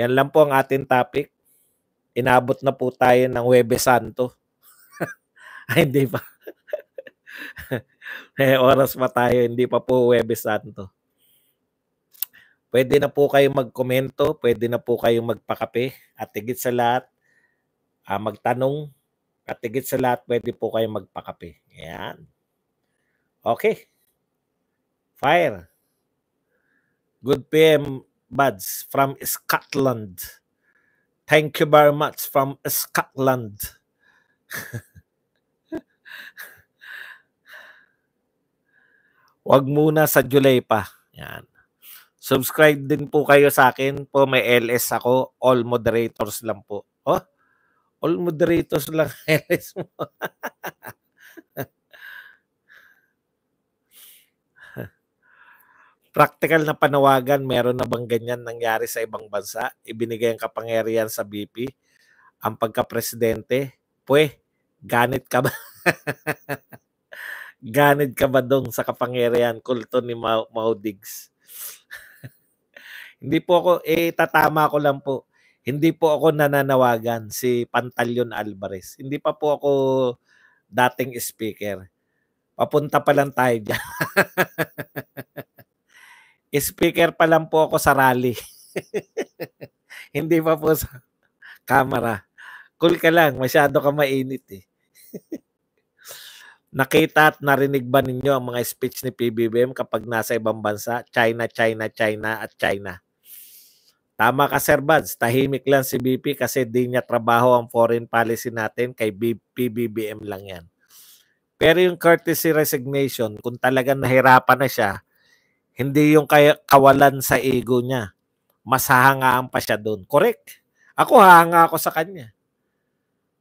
Yan lang po ang ating topic. Inabot na po tayo ng Huwebes Santo. Ay, hindi pa. eh, oras pa tayo, hindi pa po Huwebes Santo. Pwede na po kayo magkomento, pwede na po kayo magpakape at higit sa lahat uh, magtanong at higit sa lahat pwede po kayo magpakape. Ayan. Okay. Fire. Good PM Bads from Scotland. Thank you very much from Scotland. Wag muna sa July pa. Yan. Subscribe din po kayo sa akin po. May LS ako. All moderators lang po. Oh, all moderators lang LS mo. practical na panawagan, meron na bang ganyan nangyari sa ibang bansa? Ibinigay ang kapangyarihan sa BP, ang pagka-presidente. Pwe, ganit ka ba? ganit ka ba dong sa kapangyarihan kulto ni Ma Maudigs? Hindi po ako, eh tatama ko lang po. Hindi po ako nananawagan si Pantalyon Alvarez. Hindi pa po ako dating speaker. Papunta pa lang tayo dyan. Speaker pa lang po ako sa rally. Hindi pa po sa camera. Cool ka lang, masyado ka mainit eh. Nakita at narinig ba ninyo ang mga speech ni PBBM kapag nasa ibang bansa? China, China, China at China. Tama ka Sir Bads, tahimik lang si BP kasi di niya trabaho ang foreign policy natin kay PBBM lang yan. Pero yung courtesy resignation, kung talagang nahirapan na siya, hindi yung kaya, kawalan sa ego niya. Mas hahangaan pa siya doon. Correct. Ako hahanga ako sa kanya.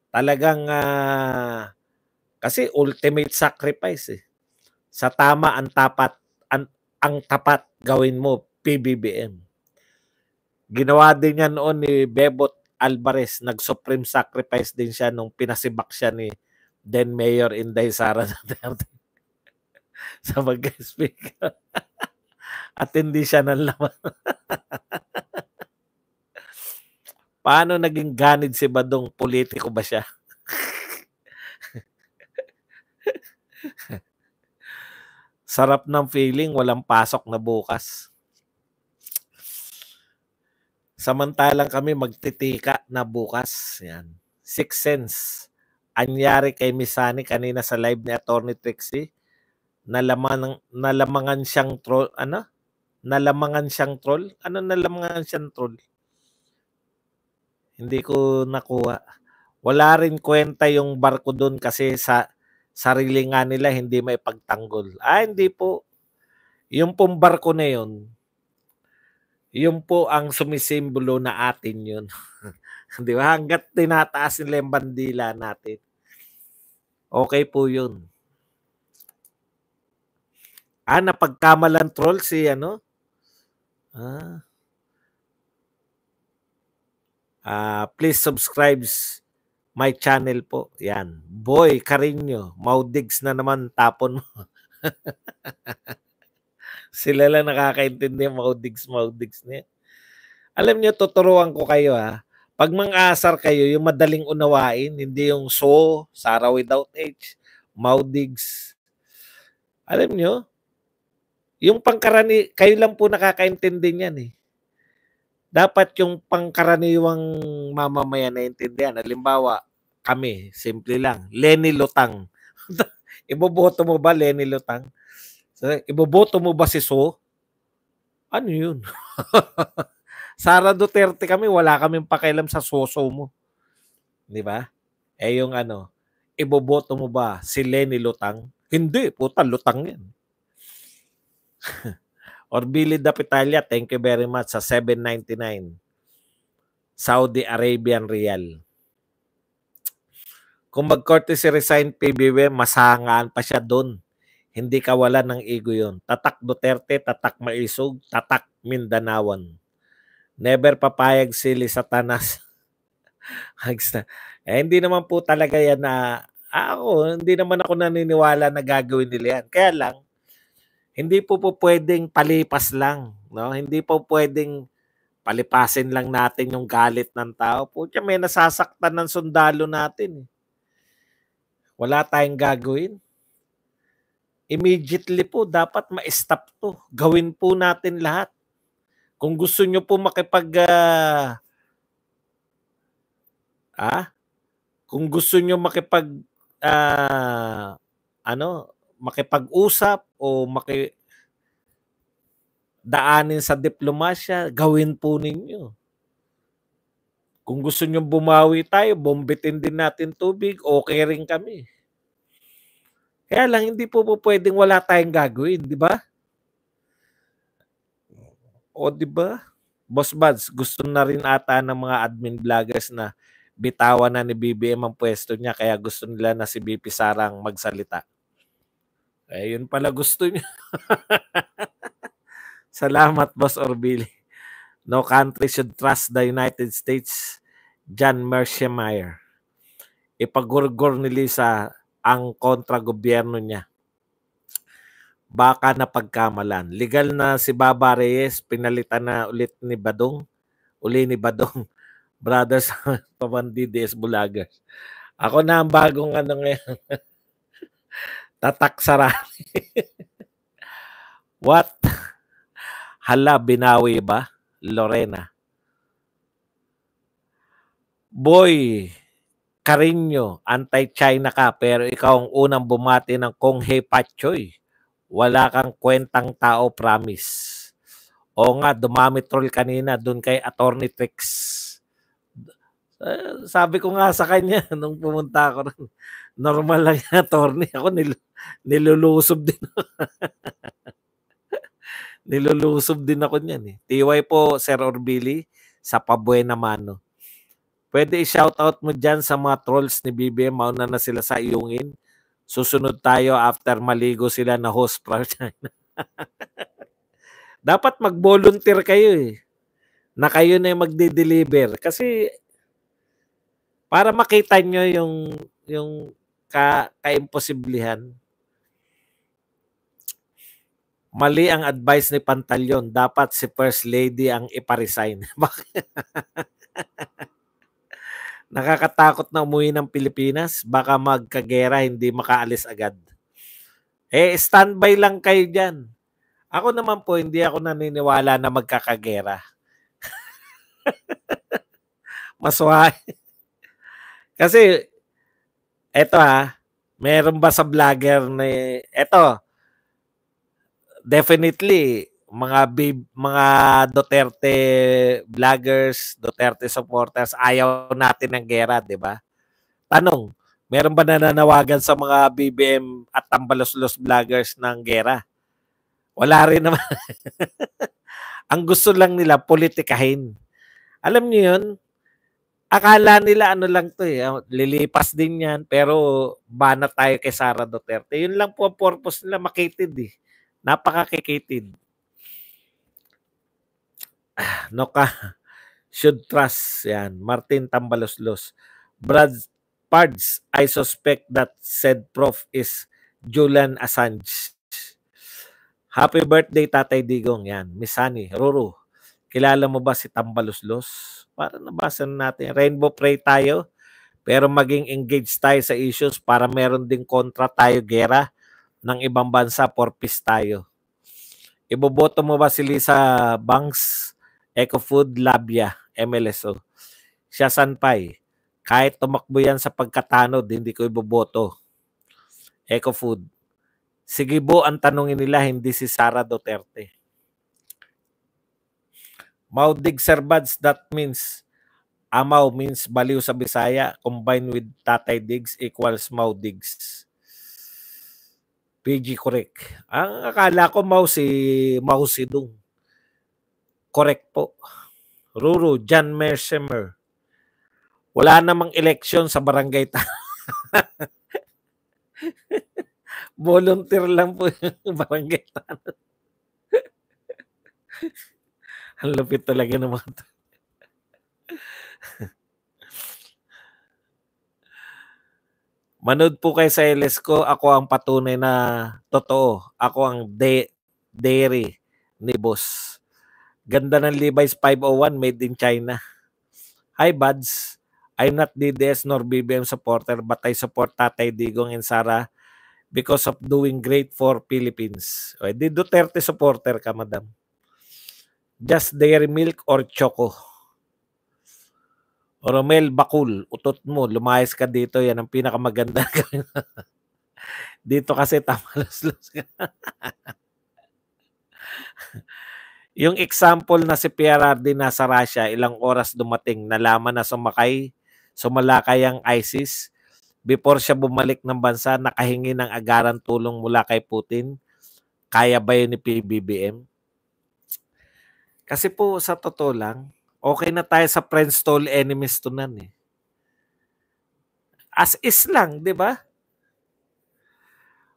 Talagang uh, kasi ultimate sacrifice eh. Sa tama ang tapat ang, ang tapat gawin mo PBBM. Ginawa din niya noon ni Bebot Alvarez, nag-supreme sacrifice din siya nung pinasibak siya ni then Mayor Inday Sara Duterte sa pagka-speaker. at hindi siya ng laman. Paano naging ganid si Badong? Politiko ba siya? Sarap ng feeling, walang pasok na bukas. Samantalang kami magtitika na bukas. Yan. Six Sense. Anyari kay Misani kanina sa live ni Attorney Trixie. Nalaman, nalamangan siyang troll, ano? nalamangan siyang troll. Ano nalamangan siyang troll? Hindi ko nakuha. Wala rin kwenta yung barko doon kasi sa sarili nga nila hindi may pagtanggol. Ah, hindi po. Yung pong barko na yun, yun po ang sumisimbolo na atin yun. Di ba? Hanggat tinataas nila yung bandila natin. Okay po yun. Ah, napagkamalan troll si ano? Ah. Ah, please subscribe my channel po. Yan. Boy, Carino, Maudigs na naman tapon mo. Sila lang nakakaintindi yung Maudigs, Maudigs niya. Alam niyo, tuturuan ko kayo ha. Ah. Pag mang-asar kayo, yung madaling unawain, hindi yung so, Sarah without H, Maudigs. Alam niyo, yung pangkarani, kayo lang po nakakaintindi niyan eh. Dapat yung pangkaraniwang mamamayan na intindihan. Halimbawa, kami, simple lang, Lenny Lutang. iboboto mo ba Lenny Lutang? So, iboboto mo ba si So? Ano yun? Sara Duterte kami, wala kaming pakialam sa soso mo. Di ba? Eh yung ano, iboboto mo ba si Lenny Lutang? Hindi, puta, lutang yan. Orbili Dapitalia, thank you very much sa 799. Saudi Arabian Riyal. Kung mag courtesy si resign PBB, masangaan pa siya doon. Hindi kawalan ng ego yon. Tatak Duterte, tatak Maisog, tatak Mindanawan. Never papayag sili satanas. eh, hindi naman po talaga yan na ah, ako, hindi naman ako naniniwala na gagawin nila yan. Kaya lang, hindi po po pwedeng palipas lang, no? Hindi po pwedeng palipasin lang natin yung galit ng tao. Putya, may nasasaktan ng sundalo natin. Eh. Wala tayong gagawin. Immediately po, dapat ma-stop to. Gawin po natin lahat. Kung gusto nyo po makipag... Uh, ah? Kung gusto nyo makipag... Uh, ano? makipag-usap o maki daanin sa diplomasya, gawin po ninyo. Kung gusto nyo bumawi tayo, bombitin din natin tubig, okay rin kami. Kaya lang, hindi po po pwedeng wala tayong gagawin, di ba? O di ba? Boss Buds, gusto na rin ata ng mga admin vloggers na bitawan na ni BBM ang pwesto niya kaya gusto nila na si BP Sarang magsalita. Eh, yun pala gusto niya. Salamat, Boss Orbili. No country should trust the United States. John Mearsheimer. Ipagurgur ni Lisa ang kontra-gobyerno niya. Baka na pagkamalan. Legal na si Baba Reyes, pinalitan na ulit ni Badong. Uli ni Badong. Brothers, pabandi DS Bulagas. Ako na ang bagong ano ngayon tataksara. What? Hala, binawi ba? Lorena. Boy, Carino, anti-China ka pero ikaw ang unang bumati ng Kong Hei Pachoy. Wala kang kwentang tao, promise. O nga, dumami troll kanina dun kay Attorney Tricks. Eh, sabi ko nga sa kanya nung pumunta ako ron, normal lang yung attorney. Ako nil, nilulusob din ako. nilulusob din ako niyan eh. TY po, Sir Orbili, sa Pabuena Mano. Pwede i-shoutout mo dyan sa mga trolls ni BBM. Mauna na sila sa iyungin. Susunod tayo after maligo sila na host from China. Dapat mag-volunteer kayo eh. Na kayo na yung magde-deliver. Kasi para makita nyo yung yung ka kaimposiblihan. Mali ang advice ni Pantaleon. Dapat si First Lady ang iparesign. Nakakatakot na umuwi ng Pilipinas. Baka magkagera, hindi makaalis agad. Eh, standby lang kayo dyan. Ako naman po, hindi ako naniniwala na magkakagera. Maswahe. Kasi, eto ha, ah, meron ba sa vlogger na, eh, eto, definitely, mga babe, mga Duterte vloggers, Duterte supporters, ayaw natin ng gera, di ba? Tanong, meron ba nananawagan sa mga BBM at tambalos-los vloggers ng gera? Wala rin naman. Ang gusto lang nila, politikahin. Alam niyo yun, akala nila ano lang to eh, oh, lilipas din yan, pero bana tayo kay Sara Duterte. Yun lang po ang purpose nila, makitid eh. Napakakikitid. Ah, no ka. Should trust. Yan. Martin Tambaloslos. Brad Pards, I suspect that said prof is Julian Assange. Happy birthday, Tatay Digong. Yan. Miss Honey, Ruru, kilala mo ba si Tambaloslos? para nabasa natin. Rainbow pray tayo, pero maging engaged tayo sa issues para meron ding kontra tayo, gera, ng ibang bansa for peace tayo. Iboboto mo ba si Lisa Banks, Ecofood, Labia, MLSO? Siya sanpay. Kahit tumakbo yan sa pagkatanod, hindi ko iboboto. Ecofood. Sige bo, ang tanongin nila, hindi si Sara Duterte. Maudig Serbads, that means Amaw means baliw sa Bisaya combined with Tatay Digs equals maudigs. Digs. PG correct. Ang akala ko Mau si Mau Sidong. Correct po. Ruru, John Mersheimer. Wala namang election sa barangay ta. Volunteer lang po yung barangay ta. Ang lupit talaga ng mga to. Manood po kay sa LS ko, ako ang patunay na totoo. Ako ang de dairy ni boss. Ganda ng Levi's 501 made in China. Hi buds, I'm not DDS nor BBM supporter but I support Tatay Digong and Sara because of doing great for Philippines. O, di Duterte supporter ka, madam. Just dairy milk or choco? Romel Bakul, utot mo, lumayas ka dito. Yan ang pinakamaganda. dito kasi tamalaslos ka. Yung example na si Pierre PRRD nasa Russia, ilang oras dumating, nalaman na sumakay, sumalakay ang ISIS. Before siya bumalik ng bansa, nakahingi ng agarang tulong mula kay Putin. Kaya ba yun ni PBBM? Kasi po, sa totoo lang, okay na tayo sa friends to all enemies to nan eh. As is lang, di ba?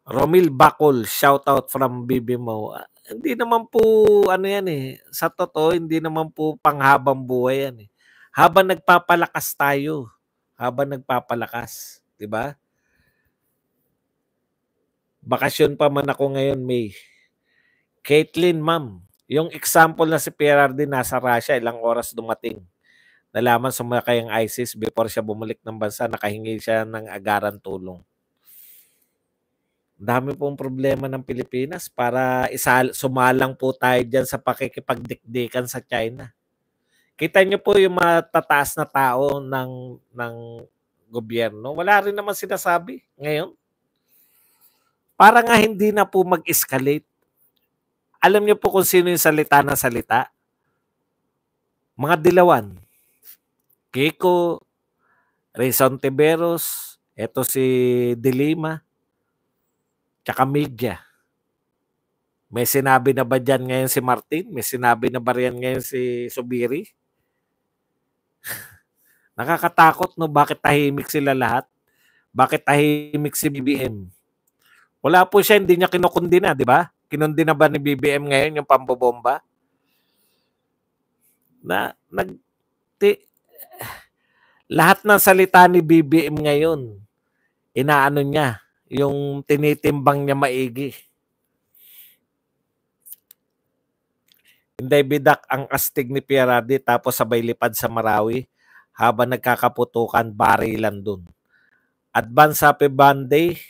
Romil Bakol, shout out from Bibi Mo. Ah, hindi naman po, ano yan eh, sa totoo, hindi naman po panghabang buhay yan eh. Habang nagpapalakas tayo, habang nagpapalakas, di ba? Bakasyon pa man ako ngayon, May. Caitlin, ma'am, yung example na si Pierre din nasa Russia, ilang oras dumating. Nalaman sa mga kayang ISIS before siya bumalik ng bansa, nakahingi siya ng agaran tulong. Dami pong problema ng Pilipinas para isal sumalang po tayo dyan sa pakikipagdikdikan sa China. Kita nyo po yung matataas na tao ng, ng gobyerno. Wala rin naman sinasabi ngayon. Para nga hindi na po mag-escalate alam niyo po kung sino yung salita na salita? Mga dilawan. Keiko, Rayson Tiberos, eto si Dilima, tsaka media. May sinabi na ba dyan ngayon si Martin? May sinabi na ba riyan ngayon si Subiri? Nakakatakot, no? Bakit tahimik sila lahat? Bakit tahimik si BBM? Wala po siya, hindi niya kinukundina, di ba? Kinundi na ba ni BBM ngayon yung pambobomba? Na, nag, ti, lahat ng salita ni BBM ngayon, inaano niya, yung tinitimbang niya maigi. Inday bidak ang astig ni Pierradi tapos sabay lipad sa Marawi habang nagkakaputukan barilan dun. Advance Happy birthday, Day,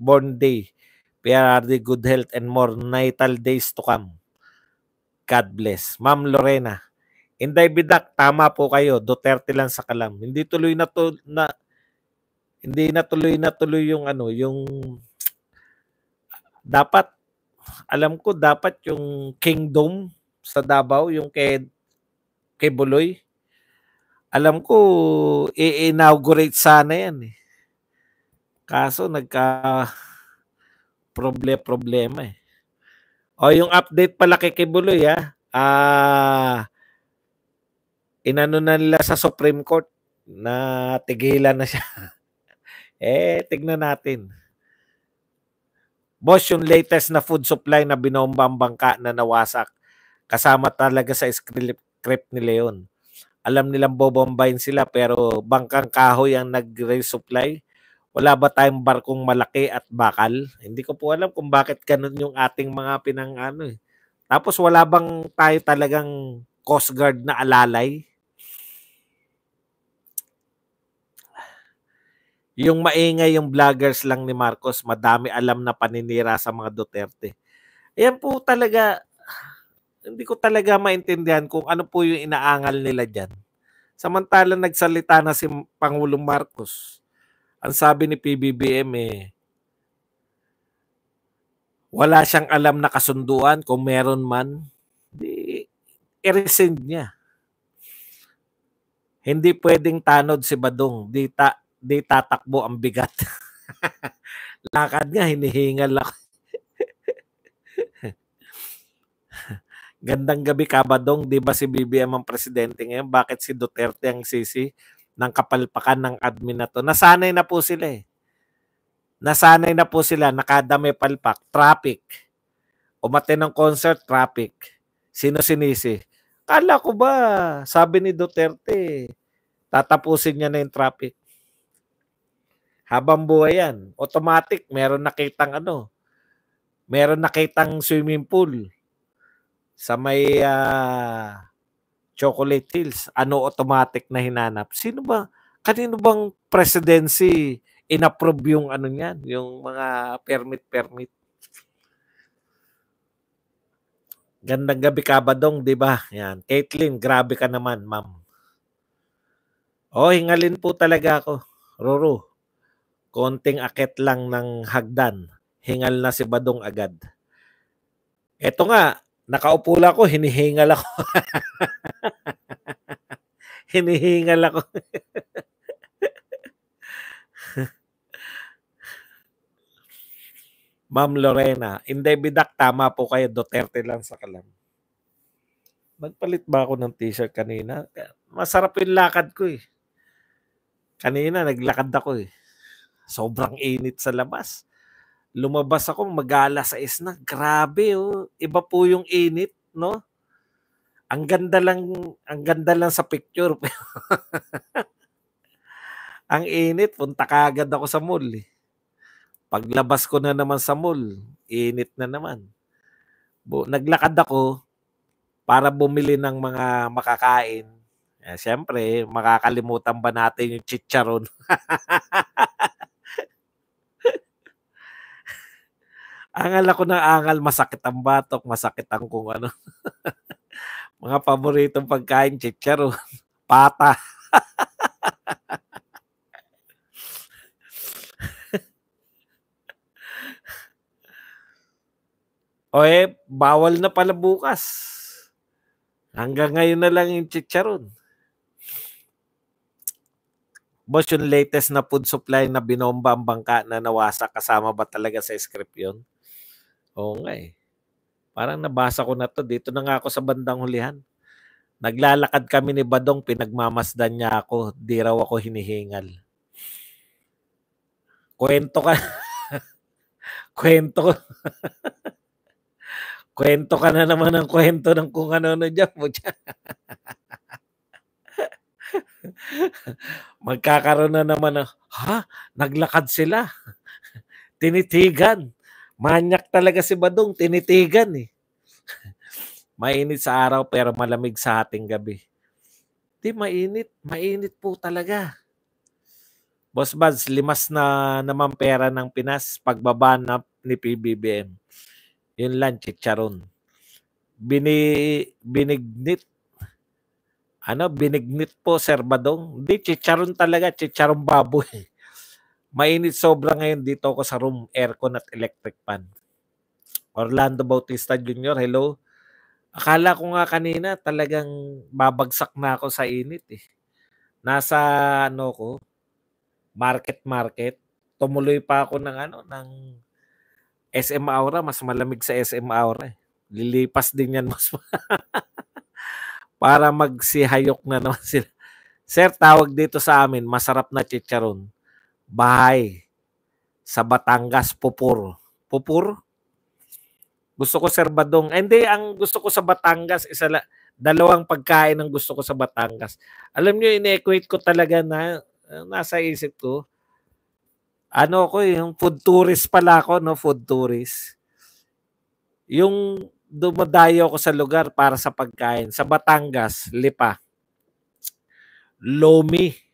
Born Day. PRRD good health and more natal days to come. God bless. Ma'am Lorena, Inday Bidak, tama po kayo. Duterte lang sa kalam. Hindi tuloy na to na hindi na tuloy na tuloy yung ano, yung dapat alam ko dapat yung kingdom sa Davao, yung kay kay Buloy. Alam ko i-inaugurate sana yan eh. Kaso nagka problema problema eh. O oh, yung update pala kay Kibuloy ha. Ah. ah, inano na nila sa Supreme Court na tigilan na siya. eh, tignan natin. Boss, yung latest na food supply na binomba ang bangka na nawasak, kasama talaga sa script ni Leon. Alam nilang bobombayin sila pero bangkang kahoy ang nag-resupply wala ba tayong barkong malaki at bakal? Hindi ko po alam kung bakit ganun yung ating mga pinang ano eh. Tapos wala bang tayo talagang Coast Guard na alalay? Yung maingay yung vloggers lang ni Marcos, madami alam na paninira sa mga Duterte. Ayan po talaga, hindi ko talaga maintindihan kung ano po yung inaangal nila dyan. Samantala nagsalita na si Pangulong Marcos ang sabi ni PBBM eh, wala siyang alam na kasunduan kung meron man, di, i-resend niya. Hindi pwedeng tanod si Badong, di, ta, di tatakbo ang bigat. Lakad nga, hinihingal ako. Gandang gabi, ka, Badong. Di ba si BBM ang presidente ngayon? Bakit si Duterte ang sisi? ng kapalpakan ng admin na to. Nasanay na po sila eh. Nasanay na po sila na palpak, traffic. Umatin ng concert, traffic. Sino sinisi? Kala ko ba, sabi ni Duterte, tatapusin niya na yung traffic. Habang buhay yan, automatic, meron nakitang ano, meron nakitang swimming pool sa may uh, Chocolate Hills, ano automatic na hinanap? Sino ba, kanino bang presidency inapprove yung ano niyan, yung mga permit-permit? Gandang gabi kabadong, di ba? Yan. Caitlin, grabe ka naman, ma'am. O, oh, hingalin po talaga ako. Ruru, konting akit lang ng hagdan. Hingal na si Badong agad. Eto nga, Nakaupo lang ako, hinihingal ako. hinihingal ako. Ma'am Lorena, Indebidak, tama po kayo. Duterte lang sa kalam. Nagpalit ba ako ng t-shirt kanina? Masarap yung lakad ko eh. Kanina, naglakad ako eh. Sobrang init sa labas lumabas ako magala sa is Grabe oh. Iba po yung init, no? Ang ganda lang, ang ganda lang sa picture. ang init, punta ka agad ako sa mall. Eh. Paglabas ko na naman sa mall, init na naman. Bu- naglakad ako para bumili ng mga makakain. Eh, Siyempre, makakalimutan ba natin yung chicharon? Angal ako ng angal, masakit ang batok, masakit ang kung ano. Mga paboritong pagkain, chicharon, pata. o eh, bawal na pala bukas. Hanggang ngayon na lang yung chicharon. Boss, yung latest na food supply na binomba ang bangka na nawasa, kasama ba talaga sa script yun? Oo nga eh. Parang nabasa ko na to. Dito na nga ako sa bandang hulihan. Naglalakad kami ni Badong, pinagmamasdan niya ako. Di raw ako hinihingal. Kwento ka. kwento kwento ka na naman ng kwento ng kung ano-ano dyan mo dyan. Magkakaroon na naman ng, ha? Naglakad sila. Tinitigan. Manyak talaga si Badong, tinitigan eh. mainit sa araw pero malamig sa ating gabi. Di mainit, mainit po talaga. Boss Bads, limas na naman pera ng Pinas pagbaba na ni PBBM. Yun lang, chicharon. Bini, binignit. Ano, binignit po, Sir Badong. Di, chicharon talaga, chicharon baboy. Mainit sobra ngayon dito ako sa room, aircon at electric fan. Orlando Bautista Jr., hello. Akala ko nga kanina talagang babagsak na ako sa init eh. Nasa ano ko, market market, tumuloy pa ako ng ano ng SM Aura, mas malamig sa SM Aura. Eh. Lilipas din yan mas para magsihayok na naman sila. Sir, tawag dito sa amin, masarap na chicharon bahay sa Batangas, Popor. Popor? Gusto ko Sir Badong. Hindi, ang gusto ko sa Batangas, isa la, dalawang pagkain ang gusto ko sa Batangas. Alam niyo, ine-equate ko talaga na ah, nasa isip ko, ano ko eh, yung food tourist pala ako, no? Food tourist. Yung dumadayo ako sa lugar para sa pagkain. Sa Batangas, Lipa. Lomi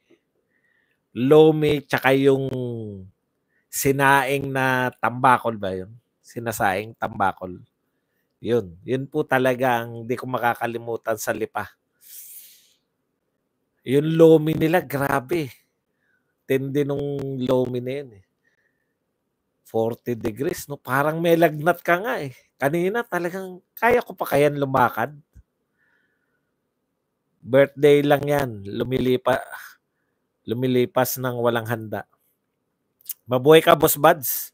lomi tsaka yung sinaing na tambakol ba yun? Sinasaing tambakol. Yun. Yun po talaga ang hindi ko makakalimutan sa lipa. Yung lomi nila, grabe. Tindi nung lomi na yun. Eh. 40 degrees, no? Parang may lagnat ka nga eh. Kanina talagang kaya ko pa kayan lumakad. Birthday lang yan. Lumilipa Lumilipas ng walang handa. Mabuhay ka, Boss Buds.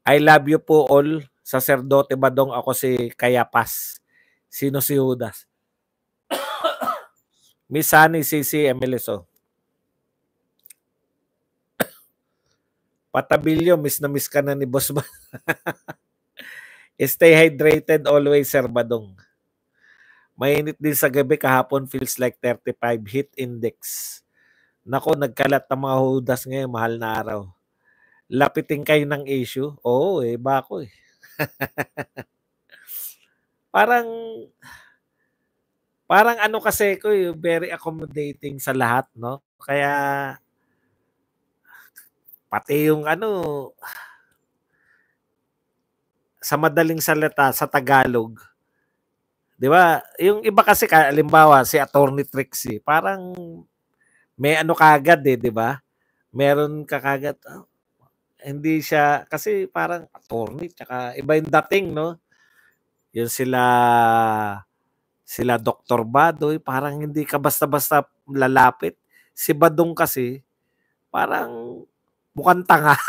I love you po all. Saserdote ba dong ako si Kayapas? Sino si Judas? Miss Sunny CC Emiliso. Patabilyo, miss na miss ka na ni Boss Ba. Stay hydrated always, Sir Badong. Mainit din sa gabi kahapon feels like 35 heat index. Nako, nagkalat ng mga hudas ngayon, mahal na araw. Lapitin kayo ng issue? Oo, eh, bako eh. parang, parang ano kasi ko, eh, very accommodating sa lahat, no? Kaya, pati yung ano, sa madaling salita, sa Tagalog, 'di ba? Yung iba kasi halimbawa si Attorney Trixie, parang may ano kagad eh, 'di ba? Meron ka kagad oh, ah, hindi siya kasi parang attorney tsaka iba yung dating, no? Yung sila sila Dr. Badoy, parang hindi ka basta-basta lalapit. Si Badong kasi parang mukhang tanga.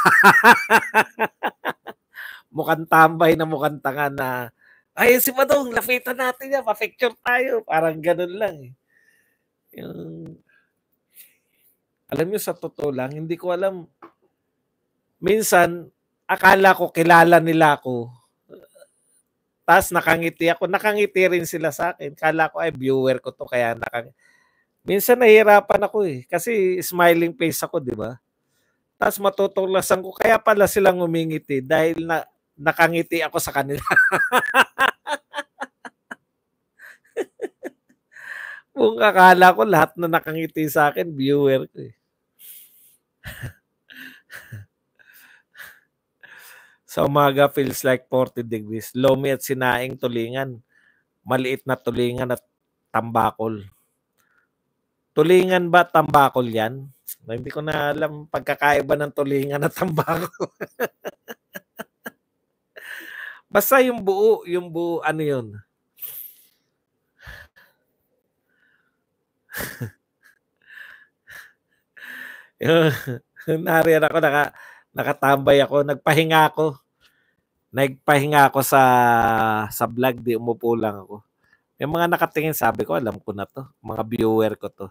mukhang tambay na mukhang tanga na ay si Badong, lapitan natin yan, pa-picture tayo. Parang ganun lang. Eh. Yung alam niyo sa totoo lang, hindi ko alam. Minsan, akala ko kilala nila ako. Tapos nakangiti ako. Nakangiti rin sila sa akin. Kala ko ay viewer ko to kaya nakangiti. Minsan nahihirapan ako eh. Kasi smiling face ako, di ba? Tapos matutulasan ko. Kaya pala silang ngumingiti. dahil na, nakangiti ako sa kanila. Kung akala ko lahat na nakangiti sa akin, viewer ko eh. Sa umaga feels like 40 degrees. Lomi at sinaing tulingan. Maliit na tulingan at tambakol. Tulingan ba tambakol yan? Hindi ko na alam pagkakaiba ng tulingan at tambakol. Basta yung buo, yung buo, ano yun? Nariyan ako, naka, nakatambay ako, nagpahinga ako. Nagpahinga ako sa sa vlog, di umupo lang ako. Yung mga nakatingin, sabi ko, alam ko na to. Mga viewer ko to.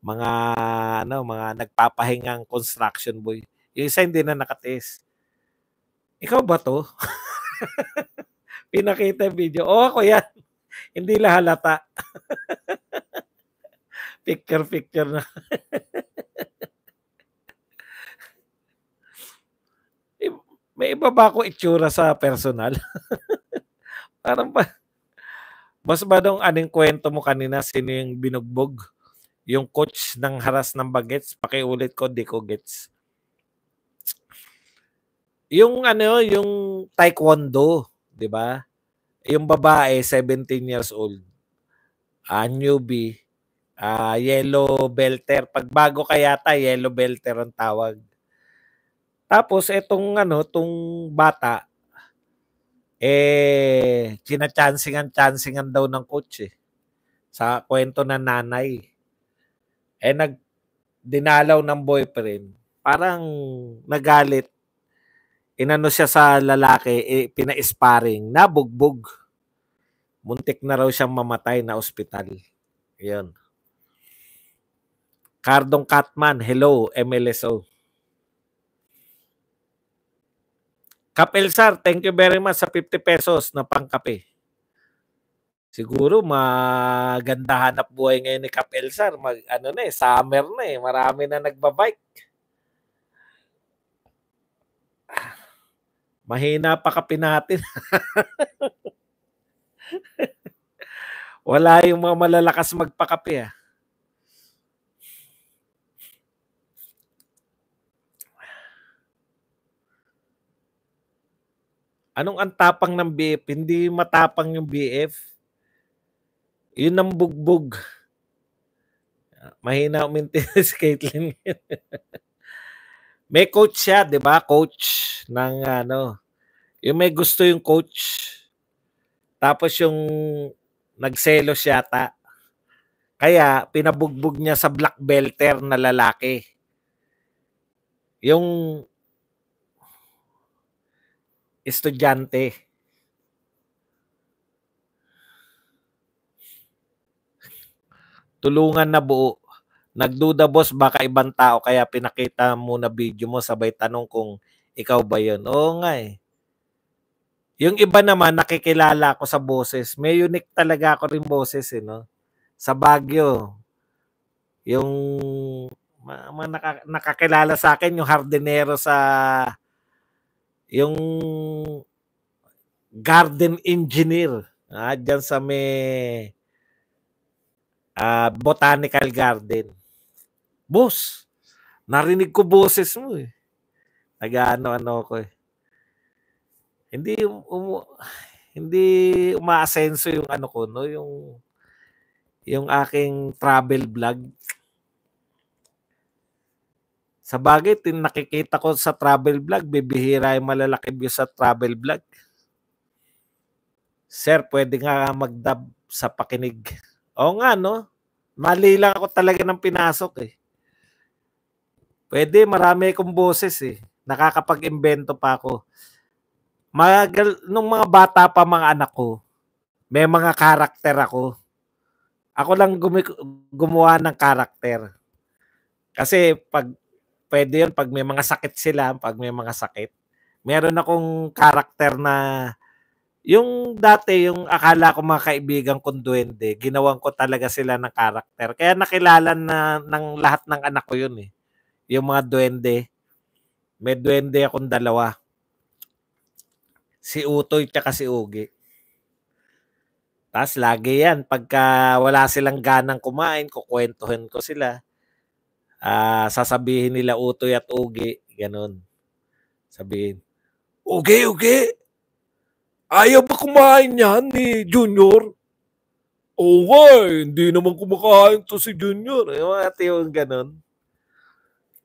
Mga, ano, mga nagpapahingang construction boy. Yung isa hindi na nakatis. Ikaw ba to? Pinakita video. Oo, oh, ako yan. Hindi lahalata. Picture-picture na. may iba ba ako itsura sa personal? Parang pa, mas ba nung anong kwento mo kanina, sino yung binugbog? Yung coach ng haras ng bagets, pakiulit ko, di ko gets. Yung ano, yung taekwondo, di ba? Yung babae, 17 years old. A ah, newbie. Ah, yellow belter. Pagbago bago ka yellow belter ang tawag tapos itong ano, tong bata eh chancing chansingan daw ng coach eh. Sa kwento ng nanay. Eh nag dinalaw ng boyfriend. Parang nagalit inano siya sa lalaki, eh, pina-sparring, nabugbog. Muntik na raw siyang mamatay na ospital. Yun. Cardong Catman, hello, MLSO. Kapel Kapelsar, thank you very much sa 50 pesos na pangkape. Siguro maganda hanap buhay ngayon ni Kapel Kapelsar. Mag, ano na eh, summer na eh. Marami na nagbabike. Mahina pa kape natin. Wala yung mga malalakas magpakape ah. Anong ang tapang ng BF? Hindi matapang yung BF. Yun ang bugbog. Mahina umintin si Caitlyn. may coach siya, 'di ba? Coach ng ano. Yung may gusto yung coach. Tapos yung nagselos yata. Kaya pinabugbog niya sa black belter na lalaki. Yung estudyante. Tulungan na buo. Nagduda boss, baka ibang tao kaya pinakita mo na video mo sabay tanong kung ikaw ba yun. Oo nga eh. Yung iba naman, nakikilala ako sa boses. May unique talaga ako rin boses eh, no? Sa Baguio. Yung mga nakakilala sa akin, yung hardinero sa yung garden engineer ah, dyan sa may uh, botanical garden. Boss, narinig ko boses mo eh. Nag-ano-ano ano ko eh. Hindi, um, hindi umaasenso yung ano ko, no? Yung, yung aking travel vlog. Sa bagay, tin nakikita ko sa travel vlog, bibihira yung malalaki view sa travel vlog. Sir, pwede nga magdab sa pakinig. Oo nga, no? Mali lang ako talaga ng pinasok eh. Pwede, marami akong boses eh. Nakakapag-imbento pa ako. Magal, nung mga bata pa mga anak ko, may mga karakter ako. Ako lang gumi- gumawa ng karakter. Kasi pag Pwede yun pag may mga sakit sila, pag may mga sakit. Meron akong karakter na yung dati, yung akala ko mga kaibigan kong duwende, ginawan ko talaga sila ng karakter. Kaya nakilala na ng lahat ng anak ko yun eh. Yung mga duwende. May duwende akong dalawa. Si Utoy at si Ugi. Tapos lagi yan, pagka wala silang ganang kumain, kukwentuhin ko sila uh, sasabihin nila utoy at ugi, ganun. Sabihin, ugi, ugi, ayaw ba kumain yan ni Junior? Oo nga, eh, hindi naman kumakain to si Junior. Eh. Yung mga tiyong ganun.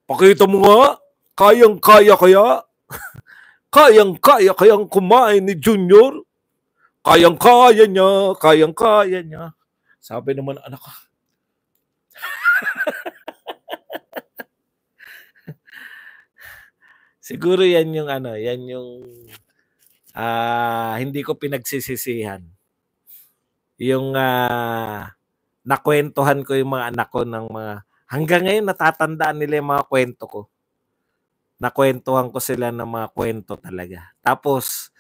Pakita mo nga, kayang-kaya kaya. kayang-kaya kayang kumain ni Junior. Kayang-kaya niya, kayang-kaya niya. Sabi naman, anak ah. Siguro yan yung ano, yan yung uh, hindi ko pinagsisisihan. Yung uh, nakwentuhan ko yung mga anak ko ng mga hanggang ngayon natatandaan nila yung mga kwento ko. Nakwentuhan ko sila ng mga kwento talaga. Tapos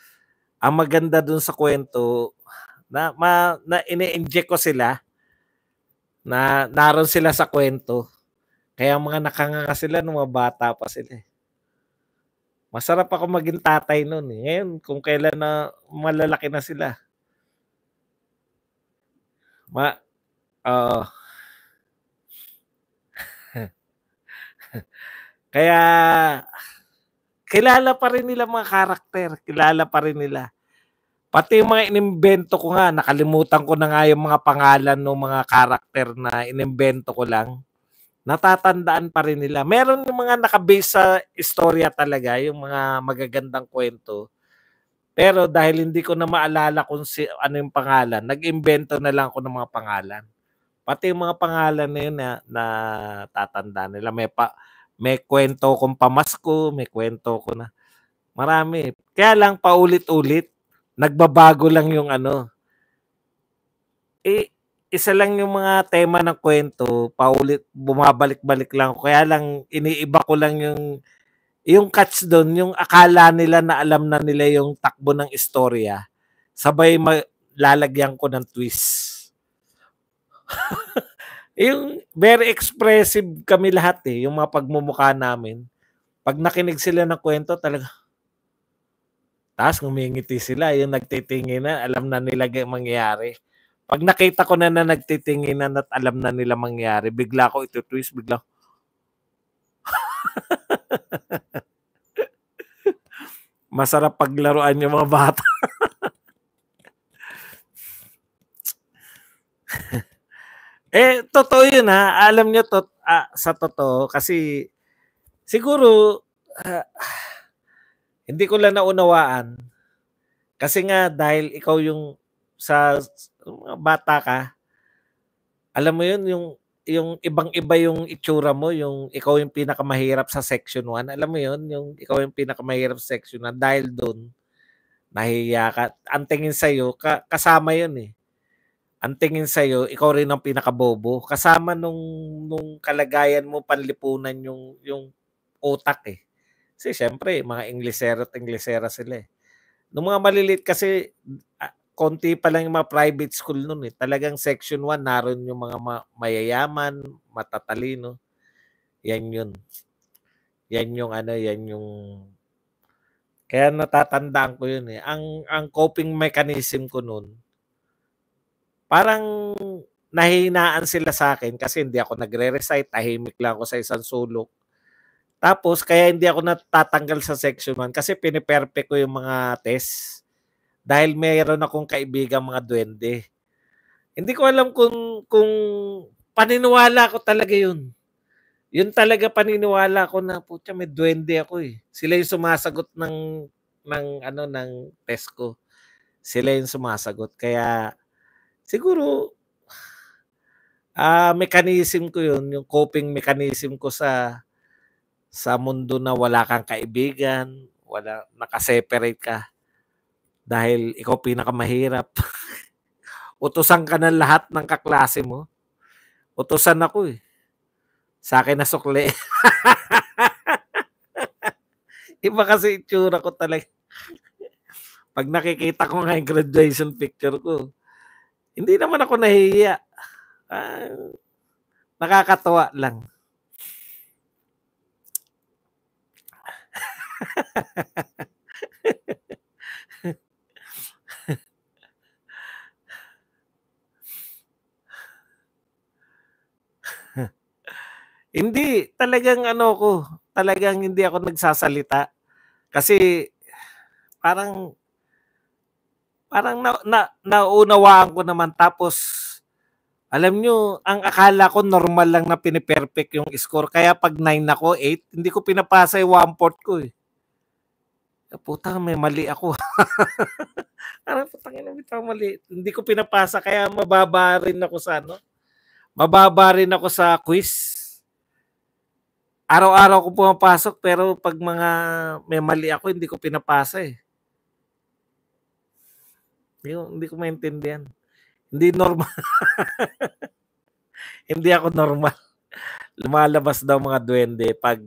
ang maganda dun sa kwento na ma, na ini-inject ko sila na naroon sila sa kwento. Kaya mga nakanganga sila nung mga bata pa sila. Eh. Masarap ako maging tatay noon. Eh. Ngayon, kung kailan na malalaki na sila. Ma, uh, kaya, kilala pa rin nila mga karakter. Kilala pa rin nila. Pati yung mga inimbento ko nga, nakalimutan ko na nga yung mga pangalan ng mga karakter na inimbento ko lang natatandaan pa rin nila. Meron yung mga nakabase sa istorya talaga, yung mga magagandang kwento. Pero dahil hindi ko na maalala kung si, ano yung pangalan, nag-invento na lang ako ng mga pangalan. Pati yung mga pangalan na yun na, na tatanda nila. May, pa, may kwento kong pamasko, may kwento ko na. Marami. Kaya lang paulit-ulit, nagbabago lang yung ano. Eh, isa lang yung mga tema ng kwento, paulit bumabalik-balik lang. Kaya lang iniiba ko lang yung yung catch doon, yung akala nila na alam na nila yung takbo ng istorya. Sabay ma- lalagyan ko ng twist. yung very expressive kami lahat eh, yung mga pagmumukha namin. Pag nakinig sila ng kwento, talaga taas ngumingiti sila, yung nagtitingin na, alam na nila yung mangyayari pag nakita ko na na nagtitinginan at alam na nila mangyari, bigla ko ito twist, bigla Masarap paglaruan yung mga bata. eh, totoo yun ha. Alam nyo, to, ah, sa totoo, kasi siguro, ah, hindi ko lang naunawaan. Kasi nga, dahil ikaw yung sa bata ka, alam mo yun, yung yung ibang-iba yung itsura mo, yung ikaw yung pinakamahirap sa section 1. Alam mo yun, yung ikaw yung pinakamahirap sa section 1 dahil doon nahiya ka. Ang tingin sa iyo, ka, kasama 'yun eh. Ang tingin sa iyo, ikaw rin ang pinakabobo. Kasama nung nung kalagayan mo panlipunan yung yung utak eh. Kasi syempre, mga Inglesero at Inglesera sila eh. Nung mga maliliit kasi, konti pa lang yung mga private school noon eh. Talagang section 1 naroon yung mga ma- mayayaman, matatalino. Yan yun. Yan yung ano, yan yung kaya natatandaan ko yun eh. Ang ang coping mechanism ko noon parang nahinaan sila sa akin kasi hindi ako nagre-recite, tahimik lang ako sa isang sulok. Tapos kaya hindi ako natatanggal sa section 1 kasi piniperfect ko yung mga test dahil mayroon akong kaibigang mga duwende. Hindi ko alam kung kung paniniwala ko talaga 'yun. 'Yun talaga paniniwala ko na putya may duwende ako eh. Sila yung sumasagot ng ng ano ng test ko. Sila yung sumasagot kaya siguro ah uh, mechanism ko 'yun, yung coping mechanism ko sa sa mundo na wala kang kaibigan, wala nakaseparate ka dahil ikaw pinakamahirap. Utusan ka ng lahat ng kaklase mo. Utusan ako eh. Sa akin na sukle. Iba kasi itsura ko talaga. Pag nakikita ko nga yung graduation picture ko, hindi naman ako nahihiya. Ah, nakakatawa lang. Hindi, talagang ano ko, talagang hindi ako nagsasalita. Kasi parang parang na, na, naunawaan ko naman tapos alam nyo, ang akala ko normal lang na piniperfect yung score. Kaya pag 9 ako, 8, hindi ko pinapasa yung 1 port ko eh. eh putang, may mali ako. parang putang ina, bitaw mali. Hindi ko pinapasa kaya mababa rin ako sa ano. Mababa rin ako sa quiz Araw-araw ko pumapasok pero pag mga may mali ako, hindi ko pinapasa eh. Hindi, hindi ko maintindihan. Hindi normal. hindi ako normal. Lumalabas daw mga duwende pag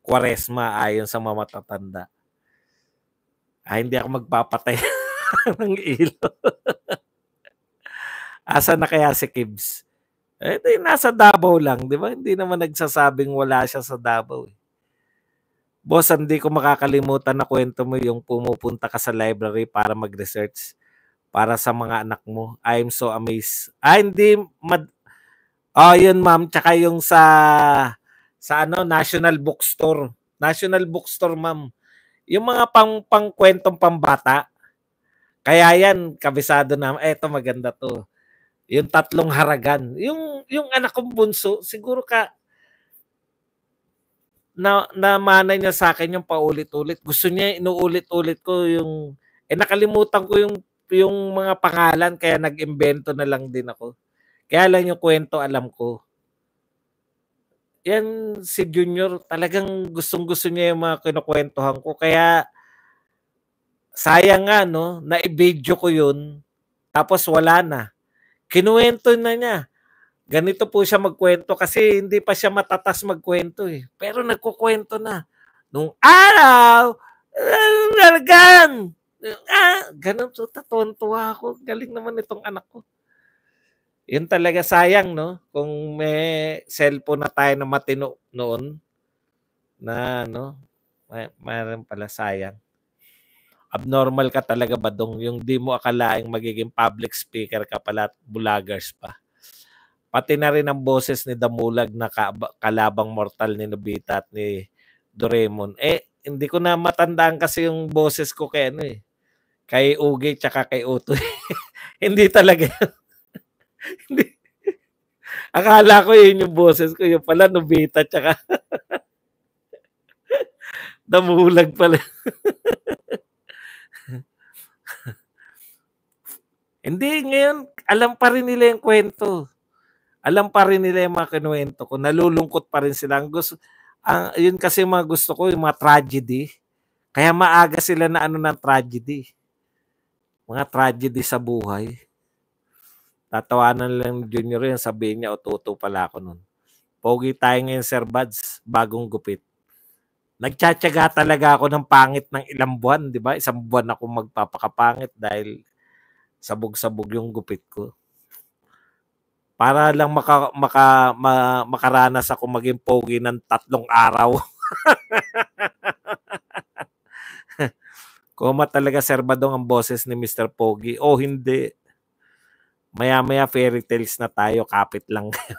kwaresma ayon sa mga matatanda. Ah, hindi ako magpapatay ng ilo. Asa na kaya si Kibs? Eh, di, nasa Davao lang, di ba? Hindi naman nagsasabing wala siya sa Davao. Eh. Boss, hindi ko makakalimutan na kwento mo yung pumupunta ka sa library para mag-research para sa mga anak mo. I'm so amazed. Ah, hindi, mad... Oh, yun ma'am. Tsaka yung sa, sa ano, National Bookstore. National Bookstore, ma'am. Yung mga pang, pang kwentong pambata. Kaya yan, kabisado na. Eto, maganda to yung tatlong haragan. Yung, yung anak kong bunso, siguro ka, na, namanay niya sa akin yung paulit-ulit. Gusto niya, inuulit-ulit ko yung, eh nakalimutan ko yung, yung mga pangalan, kaya nag imbento na lang din ako. Kaya lang yung kwento alam ko. Yan si Junior, talagang gustong-gusto niya yung mga kinukwentuhan ko. Kaya sayang nga no, na i-video ko yun tapos wala na. Kinuwento na niya. Ganito po siya magkwento kasi hindi pa siya matatas magkwento eh. Pero nagkukwento na. Nung araw, nalgan! Ah, ganun po, tatuwan-tuwa ako. Galing naman itong anak ko. Yun talaga sayang, no? Kung may cellphone na tayo na matino noon, na, no? Mayroon pala sayang abnormal ka talaga ba dong yung di mo akalaing magiging public speaker ka pala at bulagers pa. Pati na rin ang boses ni Damulag na kalabang mortal ni Nobita at ni Doraemon. Eh, hindi ko na matandaan kasi yung boses ko kay ano eh. Kay Uge tsaka kay Uto. hindi talaga. hindi. Akala ko yun yung boses ko. Yung pala Nobita tsaka Damulag pala. Hindi, ngayon, alam pa rin nila yung kwento. Alam pa rin nila yung mga kinuwento ko. Nalulungkot pa rin sila. Ang gusto, ang, yun kasi mga gusto ko, yung mga tragedy. Kaya maaga sila na ano ng tragedy. Mga tragedy sa buhay. Tatawanan lang Junior yan, sabihin niya, ototo pala ako nun. Pogi tayo ngayon, Sir Buds, bagong gupit. Nagtsatsaga talaga ako ng pangit ng ilang buwan, di ba? Isang buwan ako magpapakapangit dahil sabog-sabog yung gupit ko. Para lang maka, maka, ma, makaranas ako maging pogi ng tatlong araw. Koma talaga serbadong ang boses ni Mr. Pogi. O oh, hindi. Maya-maya fairy tales na tayo. Kapit lang kayo.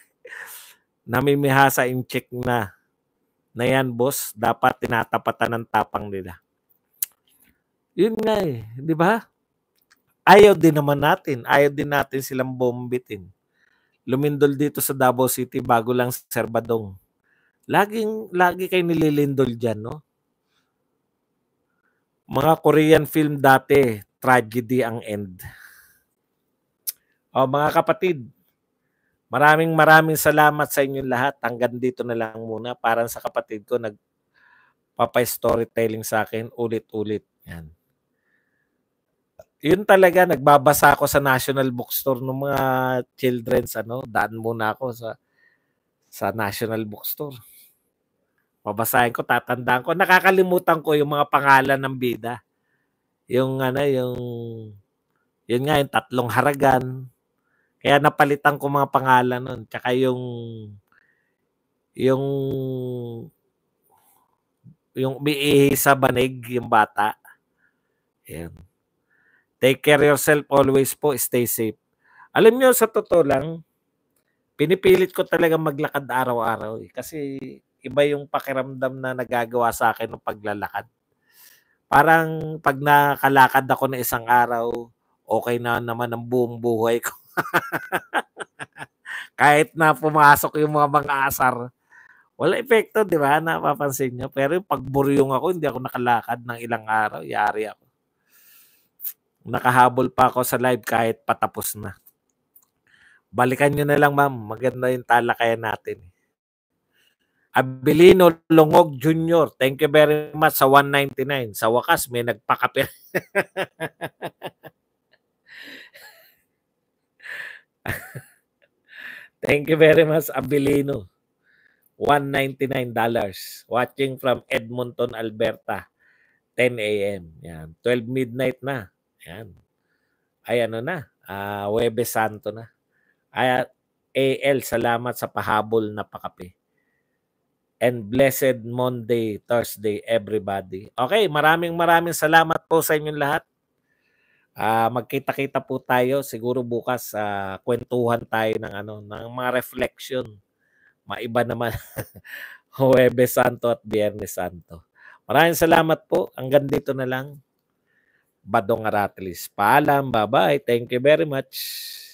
Namimihasa in check na. Na yan, boss. Dapat tinatapatan ng tapang nila. Yun nga eh. Di ba? ayaw din naman natin, ayaw din natin silang bombitin. Lumindol dito sa Davao City bago lang Serbadong. Laging, lagi kayo nililindol dyan, no? Mga Korean film dati, tragedy ang end. O oh, mga kapatid, maraming maraming salamat sa inyong lahat. Hanggang dito na lang muna. Parang sa kapatid ko, nag papay storytelling sa akin ulit-ulit. Yan yun talaga nagbabasa ako sa National Bookstore ng mga children's ano, daan muna ako sa sa National Bookstore. Babasahin ko, tatandaan ko. Nakakalimutan ko yung mga pangalan ng bida. Yung ano, yung yun nga yung tatlong haragan. Kaya napalitan ko mga pangalan noon. Tsaka yung yung yung umiihi sa banig yung bata. Ayan. Take care yourself always po. Stay safe. Alam nyo, sa totoo lang, pinipilit ko talaga maglakad araw-araw eh. Kasi iba yung pakiramdam na nagagawa sa akin ng paglalakad. Parang pag nakalakad ako na isang araw, okay na naman ang buong buhay ko. Kahit na pumasok yung mga mga asar, wala epekto, di ba? Napapansin nyo. Pero yung pagburyong ako, hindi ako nakalakad ng ilang araw, yari ako nakahabol pa ako sa live kahit patapos na. Balikan nyo na lang, ma'am. Maganda yung talakayan natin. Abilino Longog Jr. Thank you very much sa 199. Sa wakas, may nagpakape. Thank you very much, Abilino. $199. Watching from Edmonton, Alberta. 10 a.m. Yan. 12 midnight na. Yan. Ay ano na, uh, Webe Santo na. Ay, AL, salamat sa pahabol na pakape. And blessed Monday, Thursday, everybody. Okay, maraming maraming salamat po sa inyong lahat. Uh, magkita-kita po tayo siguro bukas uh, kwentuhan tayo ng ano ng mga reflection. Maiba naman Huwebes Santo at Biyernes Santo. Maraming salamat po. Hanggang dito na lang. Badong Aratilis. Paalam, bye-bye. Thank you very much.